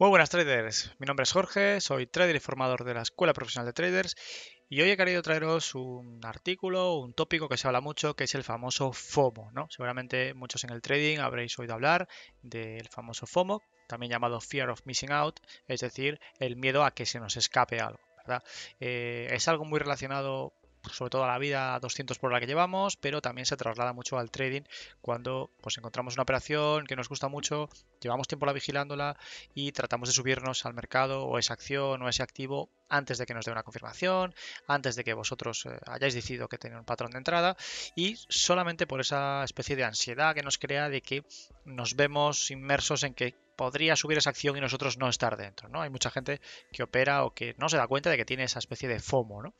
Muy buenas traders, mi nombre es Jorge, soy trader y formador de la Escuela Profesional de Traders y hoy he querido traeros un artículo, un tópico que se habla mucho, que es el famoso FOMO. ¿no? Seguramente muchos en el trading habréis oído hablar del famoso FOMO, también llamado Fear of Missing Out, es decir, el miedo a que se nos escape algo. ¿verdad? Eh, es algo muy relacionado sobre todo a la vida 200 por la que llevamos, pero también se traslada mucho al trading cuando pues encontramos una operación que nos gusta mucho, llevamos tiempo la vigilándola y tratamos de subirnos al mercado o esa acción o ese activo antes de que nos dé una confirmación, antes de que vosotros eh, hayáis decidido que tenéis un patrón de entrada y solamente por esa especie de ansiedad que nos crea de que nos vemos inmersos en que podría subir esa acción y nosotros no estar dentro, ¿no? Hay mucha gente que opera o que no se da cuenta de que tiene esa especie de FOMO, ¿no?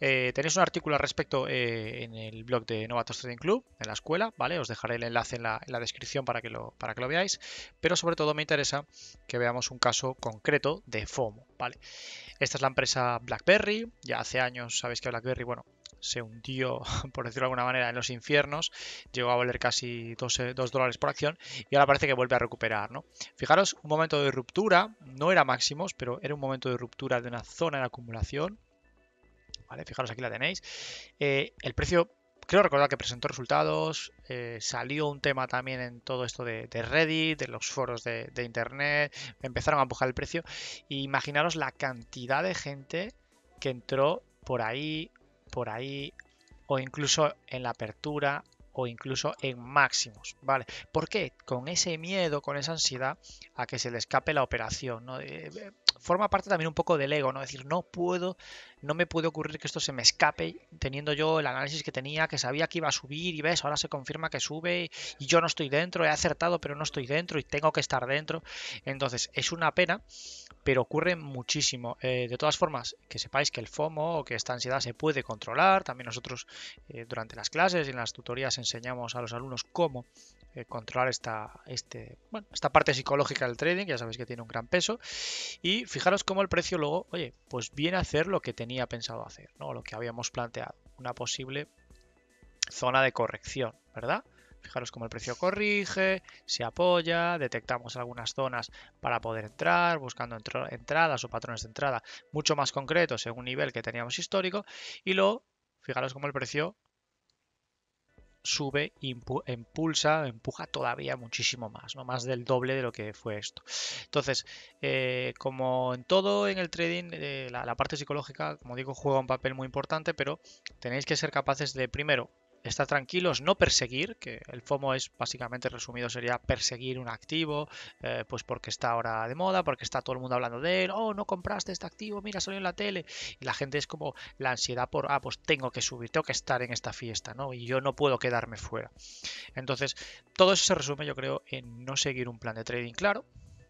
Eh, tenéis un artículo al respecto eh, en el blog de Novatos Trading Club, en la escuela, ¿vale? Os dejaré el enlace en la, descripción para que, lo, para que lo veáis, pero sobre todo me interesa que veamos un caso concreto de FOMO, ¿vale? Esta es la empresa BlackBerry, ya hace años sabéis que BlackBerry, bueno, se hundió, por decirlo de alguna manera, en los infiernos, llegó a valer casi 2, eh, dólares por acción y ahora parece que vuelve a recuperar. ¿no? Fijaros, un momento de ruptura, no era máximos, pero era un momento de ruptura de una zona de acumulación Fijaros, aquí la tenéis. Eh, el precio, creo recordar que presentó resultados, eh, salió un tema también en todo esto de, Reddit, de los foros de, Internet, empezaron a empujar el precio. Y imaginaros la cantidad de gente que entró por ahí, por ahí, o incluso en la apertura o incluso en máximos, ¿vale? ¿Por qué? Con ese miedo, con esa ansiedad a que se le escape la operación, eh, forma parte también un poco del ego, ¿no? Es decir, no puedo no me puede ocurrir que esto se me escape teniendo yo el análisis que tenía, que sabía que iba a subir y ves, ahora se confirma que sube y yo no estoy dentro, he acertado pero no estoy dentro y tengo que estar dentro. Entonces es una pena, pero ocurre muchísimo. Eh, de todas formas, que sepáis que el FOMO o que esta ansiedad se puede controlar. También nosotros eh, durante las clases y en las tutorías enseñamos a los alumnos cómo eh, controlar esta, este, esta parte psicológica del trading, ya sabéis que tiene un gran peso. Y fijaros cómo el precio luego, oye, pues viene a hacer lo que tenía pensado hacer, ¿no? lo que habíamos planteado, una posible zona de corrección, ¿verdad? Fijaros cómo el precio corrige, se apoya, detectamos algunas zonas para poder entrar, buscando entradas o patrones de entrada mucho más concretos en un nivel que teníamos histórico y luego, fijaros cómo el precio sube, impulsa, empuja todavía muchísimo más, ¿no? más del doble de lo que fue esto. Entonces, eh, como en todo en el trading, eh, la parte psicológica, como digo, juega un papel muy importante, pero tenéis que ser capaces de, primero, estar tranquilos, no perseguir, que el FOMO es básicamente resumido sería perseguir un activo, eh, pues porque está ahora de moda, porque está todo el mundo hablando de él, oh, no compraste este activo, mira, salió en la tele. Y la gente es como la ansiedad por, ah, pues tengo que subir, tengo que estar en esta fiesta, ¿no? Y yo no puedo quedarme fuera. Entonces, todo eso se resume, yo creo, en no seguir un plan de trading claro,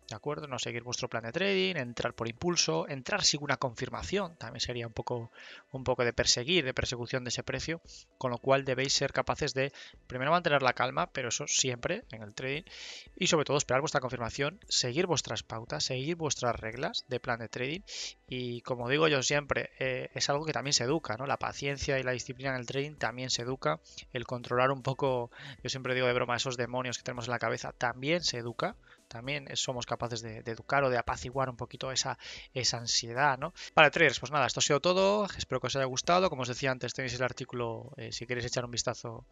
¿De acuerdo? No seguir vuestro plan de trading, entrar por impulso, entrar sin una confirmación, también sería un poco, un poco de perseguir, de persecución de ese precio, con lo cual debéis ser capaces de primero mantener la calma, pero eso siempre en el trading, y sobre todo esperar vuestra confirmación, seguir vuestras pautas, seguir vuestras reglas de plan de trading, y como digo yo siempre, eh, es algo que también se educa, ¿no? La paciencia y la disciplina en el trading también se educa, el controlar un poco, yo siempre digo de broma, esos demonios que tenemos en la cabeza también se educa, también eh, somos capaces de, educar o de apaciguar un poquito esa, esa ansiedad, ¿no? Vale, traders, pues nada, esto ha sido todo, espero que os haya gustado, como os decía antes tenéis el artículo, eh, si queréis echar un vistazo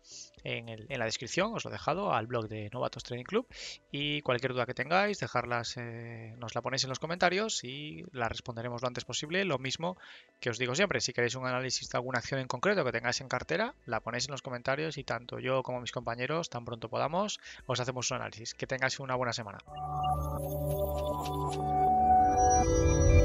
en, el, en, la descripción, os lo he dejado, al blog de Novatos Training Club y cualquier duda que tengáis, dejarlas, eh, nos la ponéis en los comentarios y la responderemos lo antes posible, lo mismo que os digo siempre, si queréis un análisis de alguna acción en concreto que tengáis en cartera, la ponéis en los comentarios y tanto yo como mis compañeros, tan pronto podamos, os hacemos un análisis. Que tengáis una buena semana. ピッ